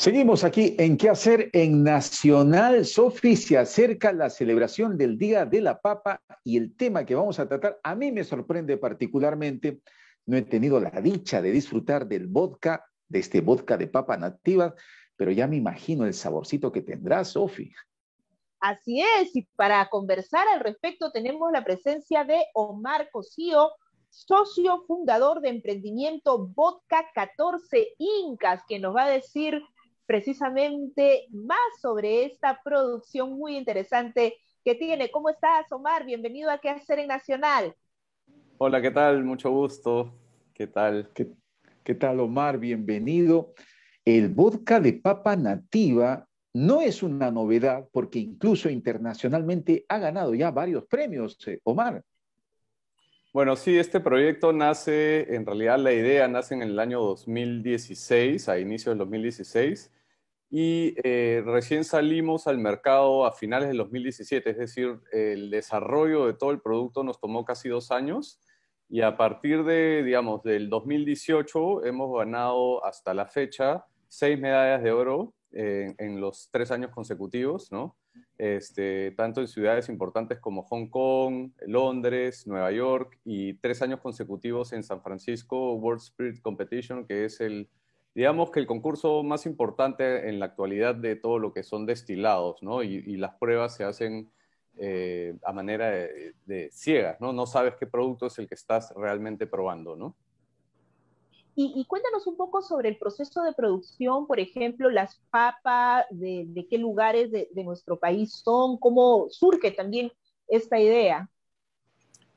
Seguimos aquí en qué hacer en Nacional. Sofi se acerca la celebración del Día de la Papa y el tema que vamos a tratar a mí me sorprende particularmente. No he tenido la dicha de disfrutar del vodka, de este vodka de papa nativa, pero ya me imagino el saborcito que tendrá, Sofi. Así es, y para conversar al respecto tenemos la presencia de Omar Cosío, socio fundador de emprendimiento Vodka 14 Incas, que nos va a decir precisamente más sobre esta producción muy interesante que tiene. ¿Cómo estás, Omar? Bienvenido a ¿Qué hacer en Nacional? Hola, ¿qué tal? Mucho gusto. ¿Qué tal? ¿Qué, tal, Omar? Bienvenido. El vodka de papa nativa no es una novedad porque incluso internacionalmente ha ganado ya varios premios, eh, Omar. Bueno, sí, este proyecto nace, en realidad la idea nace en el año 2016, a inicio del 2016, y eh, recién salimos al mercado a finales del 2017, es decir, el desarrollo de todo el producto nos tomó casi dos años y a partir de, digamos, del 2018 hemos ganado hasta la fecha seis medallas de oro eh, en los tres años consecutivos, ¿no? Este, tanto en ciudades importantes como Hong Kong, Londres, Nueva York y tres años consecutivos en San Francisco World Spirit Competition, que es el, digamos que el concurso más importante en la actualidad de todo lo que son destilados, ¿no? Y, las pruebas se hacen eh, a manera de, ciegas, ¿no? No sabes qué producto es el que estás realmente probando, ¿no? Y, cuéntanos un poco sobre el proceso de producción, por ejemplo, las papas, de, qué lugares de nuestro país son, cómo surge también esta idea.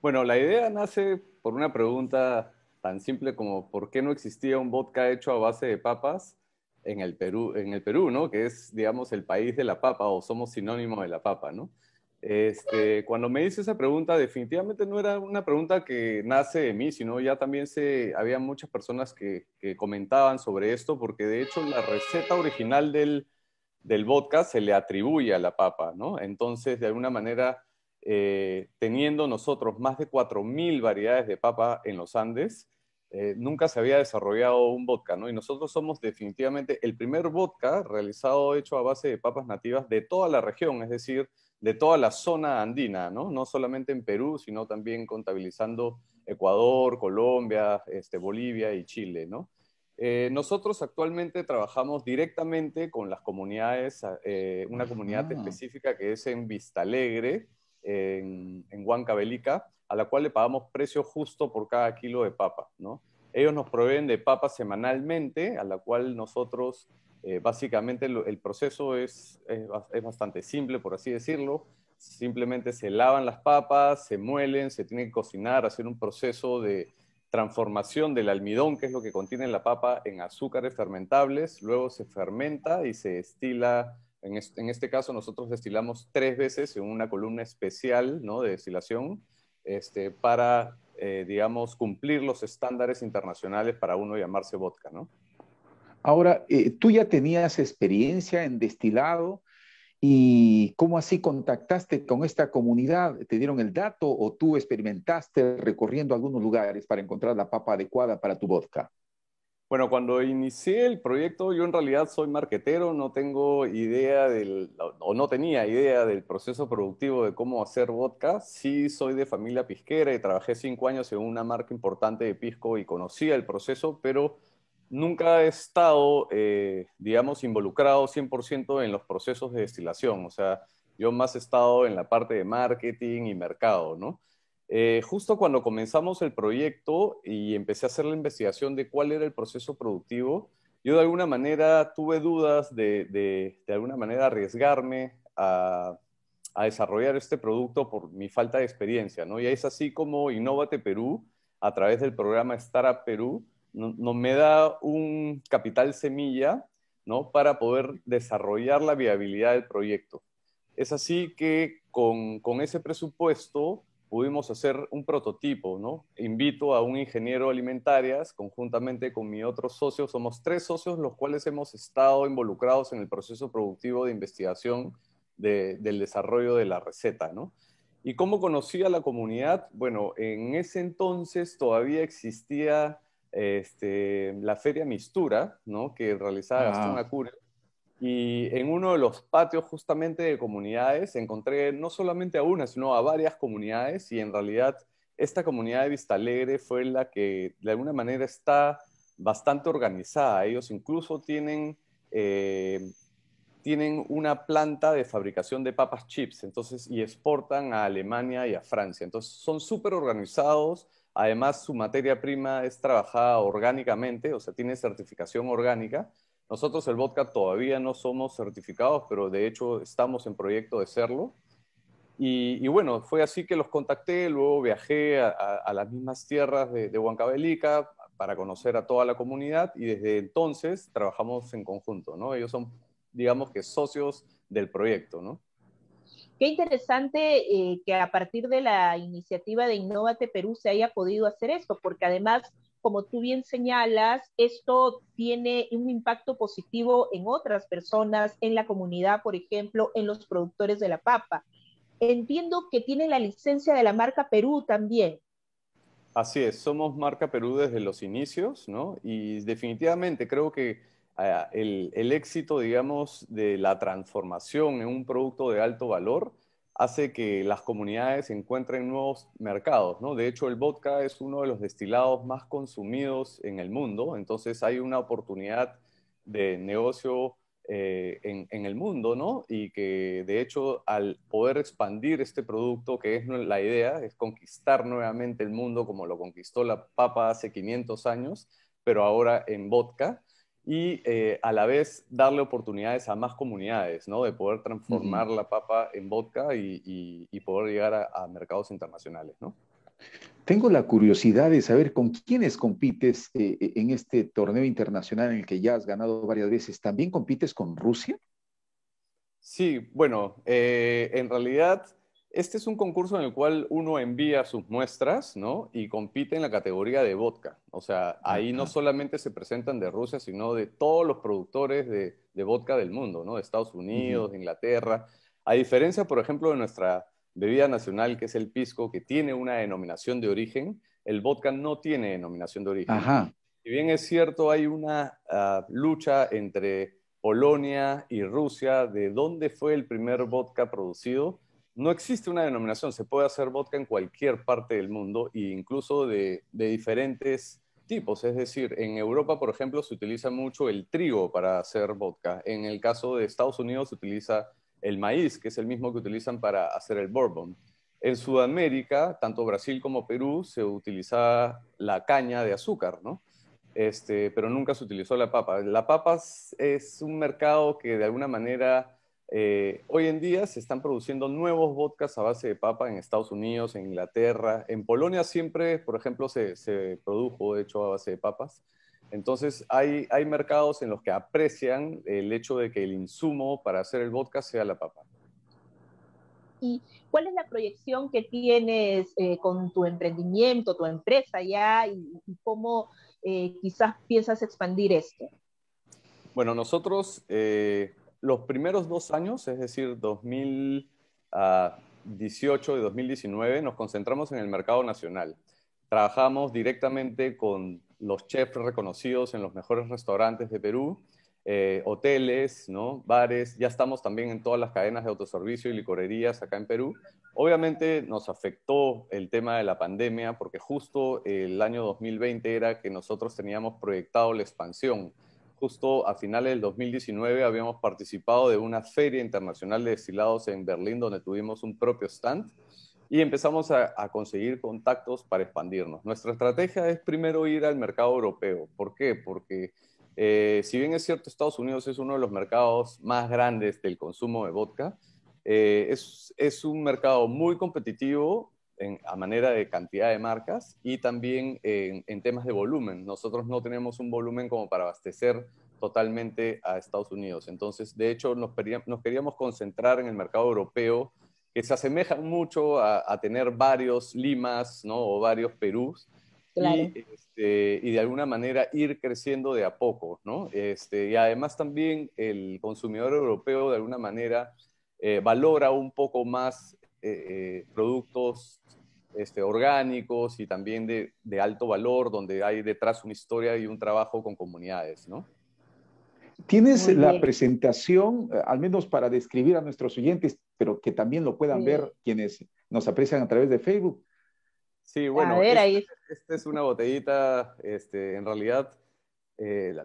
Bueno, la idea nace por una pregunta tan simple como por qué no existía un vodka hecho a base de papas en el Perú, en el Perú ¿no? que es, digamos, el país de la papa o somos sinónimo de la papa. ¿no? Este, cuando me hice esa pregunta, definitivamente no era una pregunta que nace de mí, sino ya también se, había muchas personas que, comentaban sobre esto, porque de hecho la receta original del, del vodka se le atribuye a la papa. ¿no? Entonces, de alguna manera... Eh, teniendo nosotros más de 4.000 variedades de papa en los Andes, eh, nunca se había desarrollado un vodka, ¿no? Y nosotros somos definitivamente el primer vodka realizado, hecho a base de papas nativas de toda la región, es decir, de toda la zona andina, ¿no? No solamente en Perú, sino también contabilizando Ecuador, Colombia, este, Bolivia y Chile, ¿no? Eh, nosotros actualmente trabajamos directamente con las comunidades, eh, una comunidad ah. específica que es en Vistalegre, en, en Huancavelica, a la cual le pagamos precio justo por cada kilo de papa, ¿no? Ellos nos proveen de papa semanalmente, a la cual nosotros, eh, básicamente, el, proceso es, es, es, bastante simple, por así decirlo. Simplemente se lavan las papas, se muelen, se tienen que cocinar, hacer un proceso de transformación del almidón, que es lo que contiene la papa, en azúcares fermentables. Luego se fermenta y se destila en este, caso nosotros destilamos tres veces en una columna especial de destilación este, para, eh, digamos, cumplir los estándares internacionales para uno llamarse vodka, Ahora, eh, tú ya tenías experiencia en destilado y cómo así contactaste con esta comunidad. ¿Te dieron el dato o tú experimentaste recorriendo algunos lugares para encontrar la papa adecuada para tu vodka? Bueno, cuando inicié el proyecto, yo en realidad soy marquetero, no tengo idea del, o no tenía idea del proceso productivo de cómo hacer vodka. Sí soy de familia pisquera y trabajé cinco años en una marca importante de pisco y conocía el proceso, pero nunca he estado, eh, digamos, involucrado 100% en los procesos de destilación. O sea, yo más he estado en la parte de marketing y mercado, ¿no? Eh, justo cuando comenzamos el proyecto y empecé a hacer la investigación de cuál era el proceso productivo, yo de alguna manera tuve dudas de, de, alguna manera arriesgarme a, desarrollar este producto por mi falta de experiencia, ¿no? Y es así como Innovate Perú, a través del programa a Perú, nos no me da un capital semilla, ¿no? Para poder desarrollar la viabilidad del proyecto. Es así que con, con ese presupuesto pudimos hacer un prototipo, ¿no? Invito a un ingeniero alimentarias, conjuntamente con mi otro socio, somos tres socios los cuales hemos estado involucrados en el proceso productivo de investigación de, del desarrollo de la receta, ¿no? ¿Y cómo conocí a la comunidad? Bueno, en ese entonces todavía existía este, la Feria Mistura, ¿no? Que realizaba ah. Gastón Acurio y en uno de los patios justamente de comunidades encontré no solamente a una, sino a varias comunidades y en realidad esta comunidad de Vista Alegre fue la que de alguna manera está bastante organizada. Ellos incluso tienen, eh, tienen una planta de fabricación de papas chips entonces, y exportan a Alemania y a Francia. Entonces son súper organizados, además su materia prima es trabajada orgánicamente, o sea, tiene certificación orgánica. Nosotros el vodka todavía no somos certificados, pero de hecho estamos en proyecto de serlo. Y, bueno, fue así que los contacté, luego viajé a, las mismas tierras de, de Huancavelica para conocer a toda la comunidad y desde entonces trabajamos en conjunto, ¿no? Ellos son, digamos que, socios del proyecto, ¿no? Qué interesante eh, que a partir de la iniciativa de Innovate Perú se haya podido hacer esto, porque además como tú bien señalas, esto tiene un impacto positivo en otras personas, en la comunidad, por ejemplo, en los productores de la papa. Entiendo que tiene la licencia de la marca Perú también. Así es, somos marca Perú desde los inicios, ¿no? Y definitivamente creo que ah, el éxito, digamos, de la transformación en un producto de alto valor hace que las comunidades encuentren nuevos mercados, ¿no? De hecho, el vodka es uno de los destilados más consumidos en el mundo, entonces hay una oportunidad de negocio eh, en, en, el mundo, ¿no? Y que de hecho al poder expandir este producto, que es la idea, es conquistar nuevamente el mundo como lo conquistó la papa hace 500 años, pero ahora en vodka, y eh, a la vez darle oportunidades a más comunidades, ¿no? De poder transformar la papa en vodka y, poder llegar a, mercados internacionales, ¿no? Tengo la curiosidad de saber con quiénes compites eh, eh, en este torneo internacional en el que ya has ganado varias veces. ¿También compites con Rusia? Sí, bueno, en realidad este es un concurso en el cual uno envía sus muestras, ¿no? Y compite en la categoría de vodka. O sea, ahí no solamente se presentan de Rusia, sino de todos los productores de, vodka del mundo, ¿no? De Estados Unidos, de Inglaterra. A diferencia, por ejemplo, de nuestra bebida nacional, que es el pisco, que tiene una denominación de origen, el vodka no tiene denominación de origen. Ajá. Si bien es cierto, hay una ah, lucha entre Polonia y Rusia de dónde fue el primer vodka producido, no existe una denominación, se puede hacer vodka en cualquier parte del mundo e incluso de, diferentes tipos. Es decir, en Europa, por ejemplo, se utiliza mucho el trigo para hacer vodka. En el caso de Estados Unidos se utiliza el maíz, que es el mismo que utilizan para hacer el bourbon. En Sudamérica, tanto Brasil como Perú, se utiliza la caña de azúcar, ¿no? Este, pero nunca se utilizó la papa. La papa es un mercado que de alguna manera eh, hoy en día se están produciendo nuevos vodkas a base de papa en Estados Unidos, en Inglaterra. En Polonia siempre, por ejemplo, se, produjo, de hecho, a base de papas. Entonces, hay, hay, mercados en los que aprecian el hecho de que el insumo para hacer el vodka sea la papa. ¿Y cuál es la proyección que tienes eh, con tu emprendimiento, tu empresa ya, y, cómo eh, quizás piensas expandir esto? Bueno, nosotros los primeros dos años, es decir, 2018 y 2019, nos concentramos en el mercado nacional. Trabajamos directamente con los chefs reconocidos en los mejores restaurantes de Perú, eh, hoteles, ¿no? bares, ya estamos también en todas las cadenas de autoservicio y licorerías acá en Perú. Obviamente nos afectó el tema de la pandemia porque justo el año 2020 era que nosotros teníamos proyectado la expansión justo a finales del 2019 habíamos participado de una feria internacional de destilados en Berlín donde tuvimos un propio stand y empezamos a, conseguir contactos para expandirnos. Nuestra estrategia es primero ir al mercado europeo. ¿Por qué? Porque eh, si bien es cierto, Estados Unidos es uno de los mercados más grandes del consumo de vodka, eh, es, es, un mercado muy competitivo a manera de cantidad de marcas y también en, temas de volumen. Nosotros no tenemos un volumen como para abastecer totalmente a Estados Unidos. Entonces, de hecho, nos, queríamos concentrar en el mercado europeo, que se asemeja mucho a, tener varios Limas ¿no? o varios Perús. Este, y, de alguna manera ir creciendo de a poco, ¿no? Este, y además también el consumidor europeo de alguna manera eh, valora un poco más eh, eh, productos este, orgánicos y también de, alto valor, donde hay detrás una historia y un trabajo con comunidades, ¿no? Tienes la presentación, eh, al menos para describir a nuestros oyentes, pero que también lo puedan ver quienes nos aprecian a través de Facebook. Sí, bueno, esta es una botellita, este, en realidad,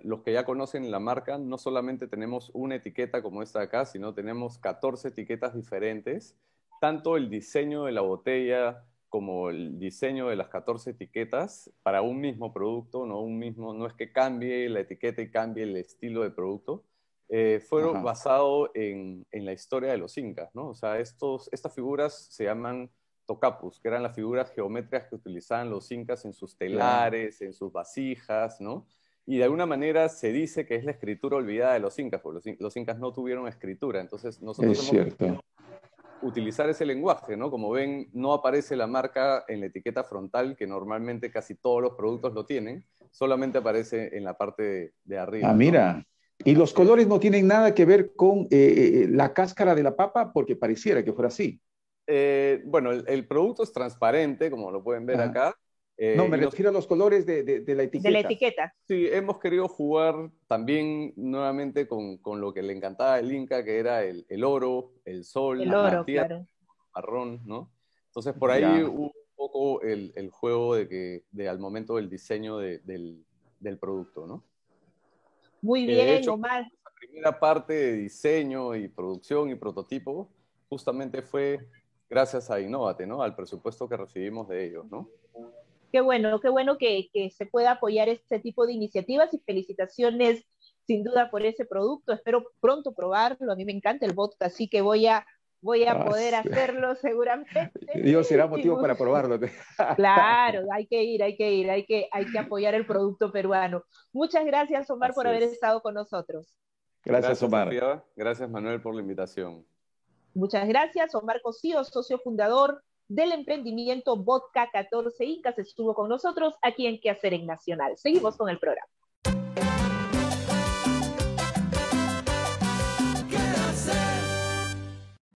los que ya conocen la marca, no solamente tenemos una etiqueta como esta de acá, sino tenemos 14 etiquetas diferentes tanto el diseño de la botella como el diseño de las 14 etiquetas para un mismo producto, no, un mismo, no es que cambie la etiqueta y cambie el estilo de producto, eh, fueron basados en, la historia de los incas, ¿no? O sea, estos, estas figuras se llaman tocapus, que eran las figuras geométricas que utilizaban los incas en sus telares, en sus vasijas, ¿no? Y de alguna manera se dice que es la escritura olvidada de los incas, porque los, incas no tuvieron escritura, entonces nosotros es cierto utilizar ese lenguaje, ¿no? Como ven, no aparece la marca en la etiqueta frontal, que normalmente casi todos los productos lo tienen, solamente aparece en la parte de, arriba. Ah, mira. Y los eh, colores no tienen nada que ver con eh, eh, la cáscara de la papa, porque pareciera que fuera así. bueno, el, producto es transparente, como lo pueden ver acá, no, eh, me refiero a los colores de, la etiqueta. De la etiqueta. Sí, hemos querido jugar también nuevamente con, lo que le encantaba al Inca, que era el, oro, el sol, el tierra, marrón, ¿no? Entonces por ahí hubo un poco el, juego de que de, al momento del diseño del, producto, ¿no? Muy bien, hecho, Omar. La primera parte de diseño y producción y prototipo justamente fue gracias a Innovate, ¿no? Al presupuesto que recibimos de ellos, ¿no? Qué bueno, qué bueno que, se pueda apoyar este tipo de iniciativas y felicitaciones sin duda por ese producto. Espero pronto probarlo. A mí me encanta el vodka, así que voy a voy a ah, poder hacerlo seguramente. Dios será motivo para probarlo. Claro, hay que ir, hay que ir, hay que, hay que apoyar el producto peruano. Muchas gracias, Omar, por haber estado con nosotros. Gracias, Omar. Gracias, Manuel, por la invitación. Muchas gracias, Omar Cosío, socio fundador del emprendimiento Vodka 14 Incas estuvo con nosotros aquí en Qué Hacer en Nacional. Seguimos con el programa.